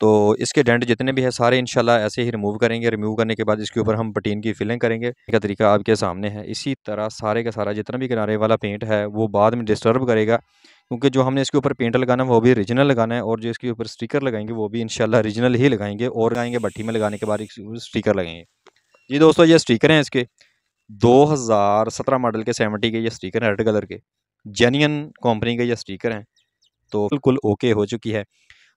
तो इसके डेंट जितने भी है सारे इनशाला ऐसे ही रिमूव करेंगे रिमूव करने के बाद इसके ऊपर हम पटीन की फिलिंग करेंगे इसका तरीका आपके सामने है इसी तरह सारे का सारा जितना भी किनारे वाला पेंट है वो बाद में डिस्टर्ब करेगा क्योंकि जो हमने इसके ऊपर पेंट लगाना है वो भी ओरिजिनल लगाना है और जो इसके ऊपर स्टिकर लगाएंगे वो भी इनशाला ओरिजिनल ही लगाएंगे और लगाएंगे भट्टी में लगाने के बाद स्टिकर लगाएंगे जी दोस्तों ये स्टिकर हैं इसके 2017 मॉडल के 70 के ये स्टिकर हैं रेड कलर के जेनियन कंपनी के ये स्टिकर हैं तो बिल्कुल ओके हो चुकी है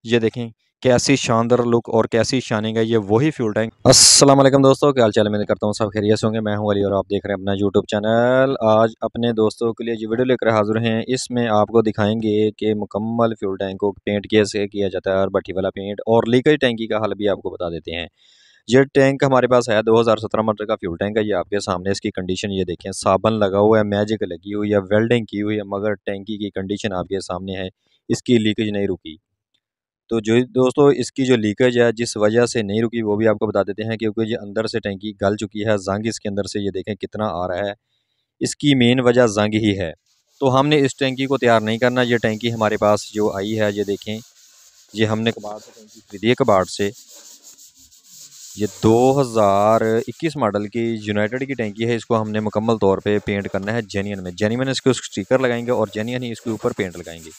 ये देखें कैसी शानदार लुक और कैसी शानिंग है ये वही फ्यूल टैंक अस्सलाम वालेकुम दोस्तों क्या हाल चाल मैं करता हूँ सब खैरियत होंगे मैं हूँ अली और आप देख रहे हैं अपना यूट्यूब चैनल आज अपने दोस्तों के लिए जो वीडियो लेकर हाजिर हैं इसमें आपको दिखाएंगे कि मुकम्मल फ्यूल टैंक को पेंट कैसे किया जाता है और भट्टी वाला पेंट और लीकेज टैंकी का हल भी आपको बता देते हैं ये टैंक हमारे पास है 2017 मॉडल का फ्यूल टैंक है ये आपके सामने इसकी कंडीशन ये देखें साबन लगा हुआ है मैजिक लगी हुई है वेल्डिंग की हुई है मगर टैंकी की कंडीशन आपके सामने है इसकी लीकेज नहीं रुकी तो जो दोस्तों इसकी जो लीकेज है जिस वजह से नहीं रुकी वो भी आपको बता देते हैं क्योंकि ये अंदर से टैंकी गल चुकी है जंग इसके अंदर से ये देखें कितना आ रहा है इसकी मेन वजह जंग ही है तो हमने इस टैंकी को तैयार नहीं करना ये टैंकी हमारे पास जो आई है ये देखें ये हमने कबाड़ से टैंकी खरीदी है कबाड़ से ये 2021 मॉडल की यूनाइटेड की टैंकी है इसको हमने मुकम्मल तौर पे पेंट करना है जेनियन में जेनियन इसके स्टिकर लगाएंगे और जेनियन ही इसके ऊपर पेंट लगाएंगे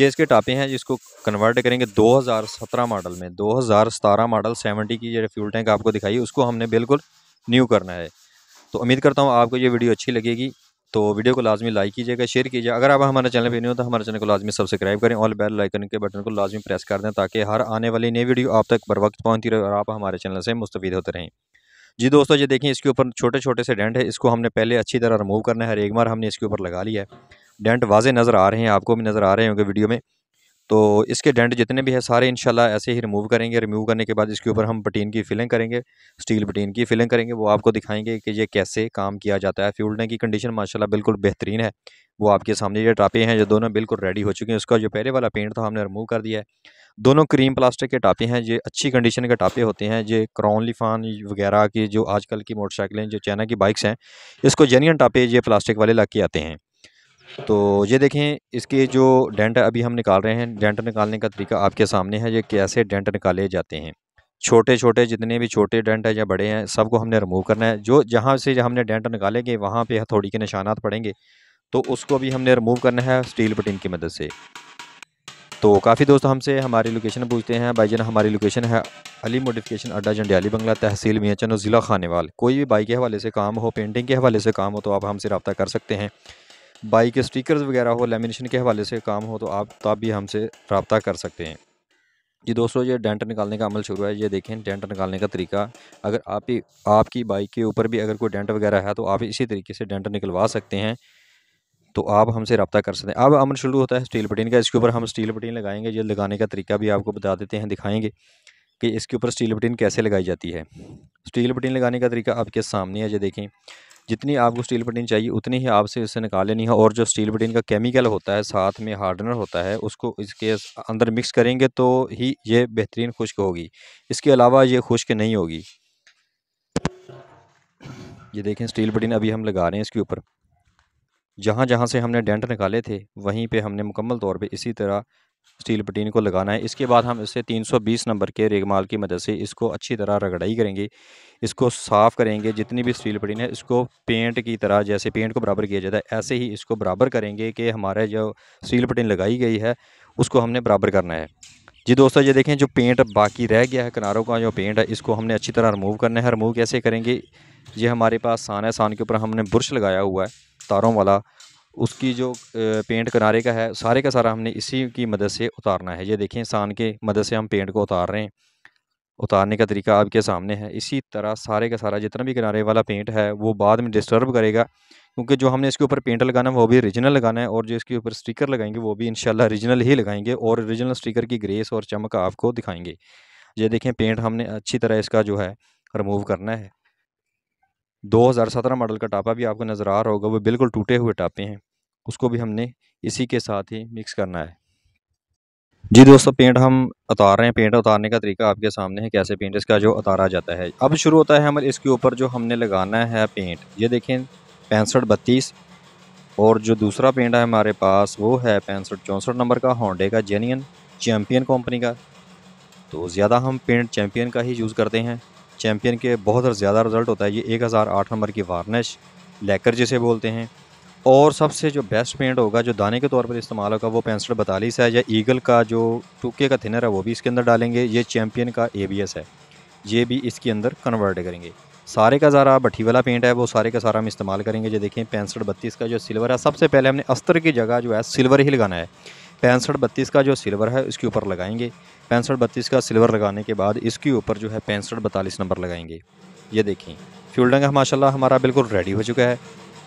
ये इसके टापे हैं जिसको कन्वर्ट करेंगे 2017 मॉडल में 2017 मॉडल 70 की जो फ्यूल टैंक आपको दिखाई उसको हमने बिल्कुल न्यू करना है तो उम्मीद करता हूँ आपको ये वीडियो अच्छी लगेगी तो वीडियो को लाजमी लाइक कीजिएगा शेयर कीजिएगा अगर आप हमारे चैनल पर नहीं हो तो हमारे चैनल को लाजमी सब्सक्राइब करें और बेल लाइकन के बटन को लाजमी प्रेस कर दें ताकि हर आने वाली नई वीडियो आप तक बर वक्त पहुँचती रहे और आप हमारे चैनल से मुस्तफ़ होते रहें जी दोस्तों ये देखिए इसके ऊपर छोटे छोटे से डेंट है इसको हमने पहले अच्छी तरह रिमूव करना है हर एक बार हमने इसके ऊपर लगा लिया है डेंट वाजे नज़र आ रहे हैं आपको भी नज़र आ रहे होंगे वीडियो में तो इसके डेंट जितने भी हैं सारे इनशाला ऐसे ही रिमूव करेंगे रिमूव करने के बाद इसके ऊपर हम पटीन की फिलिंग करेंगे स्टील पटीन की फिलिंग करेंगे वो आपको दिखाएंगे कि ये कैसे काम किया जाता है फ्यूल टैंक की कंडीशन माशाल्लाह बिल्कुल बेहतरीन है वो आपके सामने ये टापे हैं जो दोनों बिल्कुल रेडी हो चुके हैं उसका जो पहले वाला पेंट था हमने रिमूव कर दिया है दोनों क्रीम प्लास्टिक के टापे हैं ये अच्छी कंडीशन के टापे होते हैं ये क्रॉन लिफान वगैरह की जो आजकल की मोटरसाइकिलें जो चाइना की बाइक्स हैं इसको जेन्यन टापे ये प्लास्टिक वाले लग के आते हैं तो ये देखें इसके जो डेंट अभी हम निकाल रहे हैं डेंट निकालने का तरीका आपके सामने है ये कैसे डेंट निकाले जाते हैं छोटे छोटे जितने भी छोटे डेंट हैं या बड़े हैं सबको हमने रिमूव करना है जो जहाँ से हमने डेंट निकालेंगे वहाँ पे हथौड़ी के निशानात पड़ेंगे तो उसको भी हमने रिमूव करना है स्टील पटीन की मदद से तो काफ़ी दोस्त हमसे हमारी लोकेशन पूछते हैं भाई जन हमारी लोकेशन है अली मोडिफिकेशन अड्डा जंडियाली बंगला तहसील मियाँ और ज़िला खानेवाल कोई भी बाइक के हवाले से काम हो पेंटिंग के हवाले से काम हो तो आप हमसे रबता कर सकते हैं बाइक के स्टिकर्स वगैरह हो लेमिनेशन के हवाले से काम हो तो आप तब तो भी हमसे रबता कर सकते हैं जी दोस्तों ये डेंट निकालने का अमल शुरू है ये देखें डेंट निकालने का तरीका अगर आप ही आपकी बाइक के ऊपर भी अगर कोई डेंट वगैरह है तो आप इसी तरीके से डेंट निकलवा सकते हैं तो आप हमसे रब्ता कर सकते हैं अब अमल शुरू होता है स्टील पटीन का इसके ऊपर हम स्टील पटीन लगाएंगे ये लगाने का तरीका भी आपको बता देते हैं दिखाएंगे कि इसके ऊपर स्टील पटीन कैसे लगाई जाती है स्टील पटीन लगाने का तरीका आपके सामने है ये देखें जितनी आपको स्टील प्रोटीन चाहिए उतनी ही आपसे इससे निकाल लेनी है और जो स्टील प्रोटीन का केमिकल होता है साथ में हार्डनर होता है उसको इसके अंदर मिक्स करेंगे तो ही ये बेहतरीन खुश्क होगी इसके अलावा ये खुश्क नहीं होगी ये देखें स्टील प्रोटीन अभी हम लगा रहे हैं इसके ऊपर जहाँ जहाँ से हमने डेंट निकाले थे वहीं पे हमने मुकम्मल तौर पे इसी तरह स्टील पटीन को लगाना है इसके बाद हम इसे 320 नंबर के रेगमाल की मदद से इसको अच्छी तरह रगड़ाई करेंगे इसको साफ़ करेंगे जितनी भी स्टील पटीन है इसको पेंट की तरह जैसे पेंट को बराबर किया जाता है ऐसे ही इसको बराबर करेंगे कि हमारे जो स्टील पटीन लगाई गई है उसको हमने बराबर करना है जी दोस्तों ये देखें जो पेंट बाकी रह गया है किनारों का जो पेंट है इसको हमने अच्छी तरह रिमूव करना है रिमूव कैसे करेंगे ये हमारे पास सान है सान के ऊपर हमने ब्रश लगाया हुआ है तारों वाला उसकी जो पेंट किनारे का है सारे का सारा हमने इसी की मदद से उतारना है ये देखें सान के मदद से हम पेंट को उतार रहे हैं उतारने का तरीका आपके सामने है इसी तरह सारे का सारा जितना भी किनारे वाला पेंट है वो बाद में डिस्टर्ब करेगा क्योंकि जो हमने इसके ऊपर पेंट लगाना है वो भी ओरिजिनल लगाना है और जो इसके ऊपर स्टिकर लगाएंगे वो भी इंशाल्लाह ओरिजिनल ही लगाएंगे और ओरिजिनल स्टिकर की ग्रेस और चमक आपको दिखाएंगे ये देखें पेंट हमने अच्छी तरह इसका जो है रिमूव करना है 2017 मॉडल का टापा भी आपको नज़र आ रहा होगा वो बिल्कुल टूटे हुए टापे हैं उसको भी हमने इसी के साथ ही मिक्स करना है जी दोस्तों पेंट हम उतार रहे हैं पेंट उतारने का तरीका आपके सामने है कैसे पेंट इसका जो उतारा जाता है अब शुरू होता है हमारे इसके ऊपर जो हमने लगाना है पेंट ये देखें पैंसठ बत्तीस और जो दूसरा पेंट है हमारे पास वो है पैंसठ चौंसठ नंबर का होंडे का जेनियन चैम्पियन कंपनी का तो ज़्यादा हम पेंट चैम्पियन का ही यूज़ करते हैं चैम्पियन के बहुत ज़्यादा रिजल्ट होता है ये एक हज़ार आठ नंबर की वार्निश लेकर जिसे बोलते हैं और सबसे जो बेस्ट पेंट होगा जो दाने के तौर पर इस्तेमाल होगा वो पेंसिल बतालीस है या ईगल का जो टूके का थिनर है वो भी इसके अंदर डालेंगे ये चैम्पियन का ए बी एस है ये भी इसके अंदर कन्वर्ट करेंगे सारे का ज़रा भट्टी वाला पेंट है वो सारे का सारा हम इस्तेमाल करेंगे जो देखें पैंसठ बत्तीस का जो सिल्वर है सबसे पहले हमने अस्तर की जगह जो है सिल्वर ही लगाना है पैंसठ बत्तीस का जो सिल्वर है उसके ऊपर लगाएंगे पैंसठ बत्तीस का सिल्वर लगाने के बाद इसके ऊपर जो है पैंसठ बतालीस नंबर लगाएंगे ये देखें फ्यूल डंग माशाल्लाह हमारा बिल्कुल रेडी हो चुका है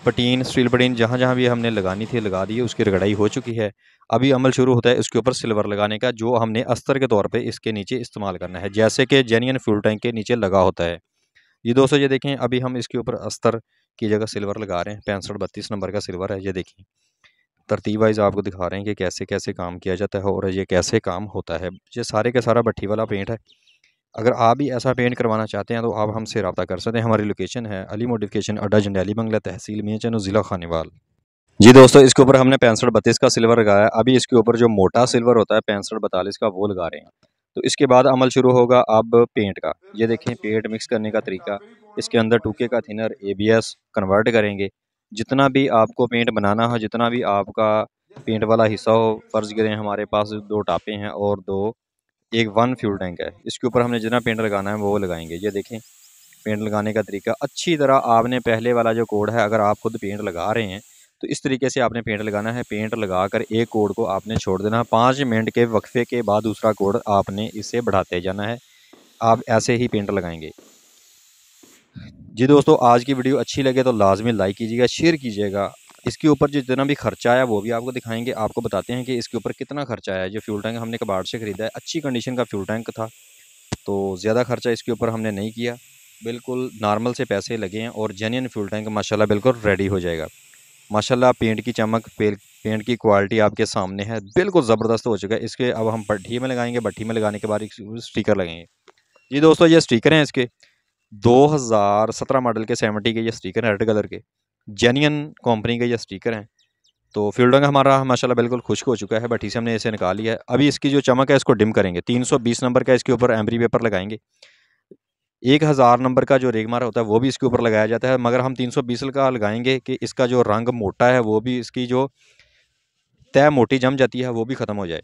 पटीन स्टील पटीन जहाँ जहाँ भी हमने लगानी थी लगा दी है उसकी रगड़ाई हो चुकी है अभी अमल शुरू होता है इसके ऊपर सिल्वर लगाने का जो हमने अस्तर के तौर पे इसके नीचे इस्तेमाल करना है जैसे कि जेनियन फ्यूल टैंक के नीचे लगा होता है ये दोस्तों ये देखें अभी हम इसके ऊपर अस्तर की जगह सिल्वर लगा रहे हैं पैंसठ बत्तीस नंबर का सिल्वर है ये देखें तरतीब वाइज आपको दिखा रहे हैं कि कैसे कैसे काम किया जाता है और ये कैसे काम होता है ये सारे का सारा भट्टी वाला पेंट है अगर आप भी ऐसा पेंट करवाना चाहते हैं तो आप हमसे रबा कर सकते हैं हमारी लोकेशन है अली मोडिफिकेशन अड्डा जंडैली बंगला तहसील मियाँ ज़िला खानीवाल जी दोस्तों इसके ऊपर हमने पैंसठ बत्तीस का सिल्वर लगाया अभी इसके ऊपर जो मोटा सिल्वर होता है पैंसठ बतालीस का वो लगा रहे हैं तो इसके बाद अमल शुरू होगा अब पेंट का ये देखें पेंट मिक्स करने का तरीका इसके अंदर टूके का थिनर एबीएस कन्वर्ट करेंगे जितना भी आपको पेंट बनाना हो जितना भी आपका पेंट वाला हिस्सा हो फ़र्ज़ करें हमारे पास दो टापे हैं और दो एक वन फ्यूल टैंक है इसके ऊपर हमने जितना पेंट लगाना है वो लगाएंगे ये देखें पेंट लगाने का तरीका अच्छी तरह आपने पहले वाला जो कोड है अगर आप खुद पेंट लगा रहे हैं तो इस तरीके से आपने पेंट लगाना है पेंट लगा कर एक कोड को आपने छोड़ देना है पाँच मिनट के वक्फे के बाद दूसरा कोड आपने इसे बढ़ाते जाना है आप ऐसे ही पेंट लगाएंगे जी दोस्तों आज की वीडियो अच्छी लगे तो लाजमी लाइक कीजिएगा शेयर कीजिएगा इसके ऊपर जो जितना भी खर्चा आया वो भी आपको दिखाएंगे आपको बताते हैं कि इसके ऊपर कितना खर्चा आया जो फ्यूल टैंक हमने कबाड़ से ख़रीदा है अच्छी कंडीशन का फ्यूल टैंक था तो ज़्यादा खर्चा इसके ऊपर हमने नहीं किया बिल्कुल नॉर्मल से पैसे लगे हैं और जेन्यन फ्यूल टैंक माशाल्लाह बिल्कुल रेडी हो जाएगा माशाल्लाह पेंट की चमक पेंट की क्वालिटी आपके सामने है बिल्कुल ज़बरदस्त हो चुका है इसके अब हम भट्ठी में लगाएंगे भट्टी में लगाने के बाद स्टीकर लगेंगे जी दोस्तों ये स्टीकर हैं इसके 2017 मॉडल के सेवेंटी के ये स्टिकर हैं रेड कलर के जेनियन कंपनी के ये स्टिकर हैं तो फील्ड रंग हमारा माशाल्लाह बिल्कुल खुश्क हो चुका है बट इसे हमने इसे निकाल लिया है अभी इसकी जो चमक है इसको डिम करेंगे 320 नंबर का इसके ऊपर एम्बरी पेपर लगाएंगे एक हज़ार नंबर का जो रेगमार होता है वो भी इसके ऊपर लगाया जाता है मगर हम बीस का लगाएंगे कि इसका जो रंग मोटा है वो भी इसकी जो तय मोटी जम जाती है वो भी ख़त्म हो जाए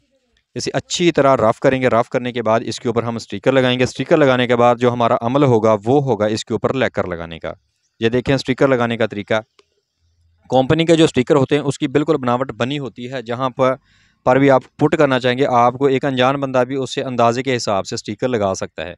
इसे अच्छी तरह रफ़ करेंगे रफ़ करने के बाद इसके ऊपर हम स्टिकर लगाएंगे स्टिकर लगाने के बाद जो हमारा अमल होगा वो होगा इसके ऊपर लेकर लगाने का ये देखें स्टिकर लगाने का तरीका कंपनी के जो स्टिकर होते हैं उसकी बिल्कुल बनावट बनी होती है जहाँ पर पर भी आप पुट करना चाहेंगे आपको एक अनजान बंदा भी उससे अंदाजे के हिसाब से स्टिकर लगा सकता है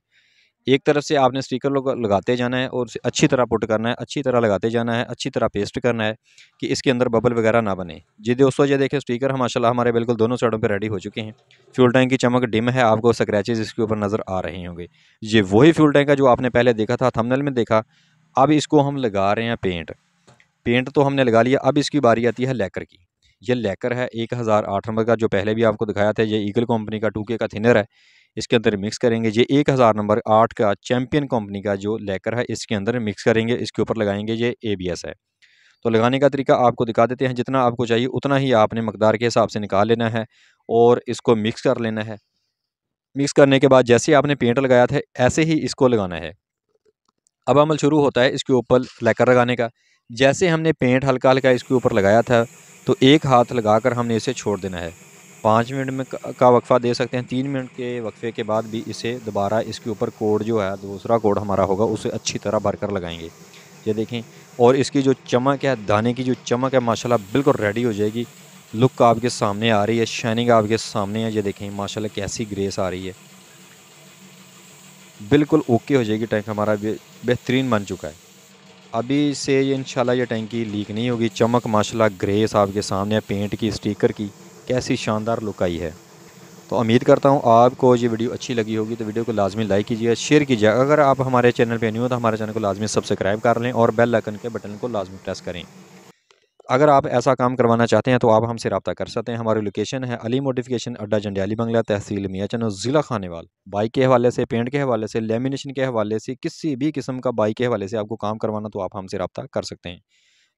एक तरफ से आपने स्टिकर लोग लगाते जाना है और अच्छी तरह पुट करना है अच्छी तरह लगाते जाना है अच्छी तरह पेस्ट करना है कि इसके अंदर बबल वगैरह ना बने जी दोस्तों ये देखिए स्टिकर हम माशाला हमारे बिल्कुल दोनों साइडों पर रेडी हो चुके हैं फ्यूल टैंक की चमक डिम है आपको स्क्रैचेज इसके ऊपर नज़र आ रहे होंगे ये वही फ्यूल टैंक है जो आपने पहले देखा था थमनल में देखा अब इसको हम लगा रहे हैं पेंट पेंट तो हमने लगा लिया अब इसकी बारी आती है लेकर की यह लेकर है एक हज़ार आठ नंबर का जो पहले भी आपको दिखाया था ये ईगल कंपनी का टूके का थिनर है इसके अंदर मिक्स करेंगे ये एक हज़ार नंबर आठ का चैम्पियन कंपनी का जो लेकर है इसके अंदर मिक्स करेंगे इसके ऊपर लगाएंगे ये ए बी एस है तो लगाने का तरीका आपको दिखा देते हैं जितना आपको चाहिए उतना ही आपने मकदार के हिसाब से निकाल लेना है और इसको मिक्स कर लेना है मिक्स करने के बाद जैसे आपने पेंट लगाया था ऐसे ही इसको लगाना है अब अमल शुरू होता है इसके ऊपर लेकर लगाने का जैसे हमने पेंट हल्का हल्का इसके ऊपर लगाया था तो एक हाथ लगाकर हमने इसे छोड़ देना है पाँच मिनट में का वक्फ़ा दे सकते हैं तीन मिनट के वक्फ़े के बाद भी इसे दोबारा इसके ऊपर कोड जो है दूसरा कोड हमारा होगा उसे अच्छी तरह भरकर लगाएंगे ये देखें और इसकी जो चमक है दाने की जो चमक है माशाल्लाह बिल्कुल रेडी हो जाएगी लुक आपके सामने आ रही है शाइनिंग आपके सामने है ये देखें माशा कैसी ग्रेस आ रही है बिल्कुल ओके हो जाएगी टैंक हमारा बेहतरीन बन चुका है अभी से ये इन ये टैंकी लीक नहीं होगी चमक माशाल्लाह ग्रेस आपके सामने है पेंट की स्टिकर की कैसी शानदार लुक आई है तो उम्मीद करता हूँ आपको ये वीडियो अच्छी लगी होगी तो वीडियो को लाजमी लाइक कीजिए शेयर कीजिए अगर आप हमारे चैनल पर नहीं हो तो हमारे चैनल को लाजमी सब्सक्राइब कर लें और बेल आइकन के बटन को लाजमी प्रेस करें अगर आप ऐसा काम करवाना चाहते हैं तो आप हमसे रब्ता कर सकते हैं हमारी लोकेशन है अली मोडिफिकेशन अड्डा जंडियाली बंगला तहसील मियाचनो ज़िला खानेवाल बाइक के हवाले से पेंट के हवाले से लेमिनेशन के हवाले से किसी भी किस्म का बाइक के हवाले से आपको काम करवाना तो आप हमसे रब्ता कर सकते हैं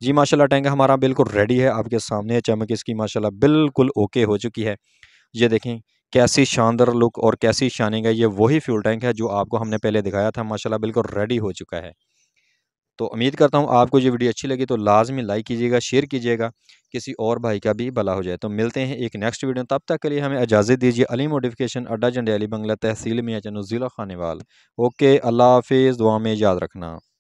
जी माशाल्लाह टैंक हमारा बिल्कुल रेडी है आपके सामने चमक इसकी माशाल्लाह बिल्कुल ओके हो चुकी है ये देखें कैसी शानदार लुक और कैसी शानिंग है ये वही फ्यूल टैंक है जो आपको हमने पहले दिखाया था माशाल्लाह बिल्कुल रेडी हो चुका है तो उम्मीद करता हूँ आपको ये वीडियो अच्छी लगी तो लाजमी लाइक कीजिएगा शेयर कीजिएगा किसी और भाई का भी भला हो जाए तो मिलते हैं एक नेक्स्ट वीडियो तब तक के लिए हमें इजाज़त दीजिए अली मोडिफिकेशन अड्डा जंडियाली बंगला तहसील मियाँ चनू ज़िला वाल ओके अल्लाह हाफिज़ दुआ में याद रखना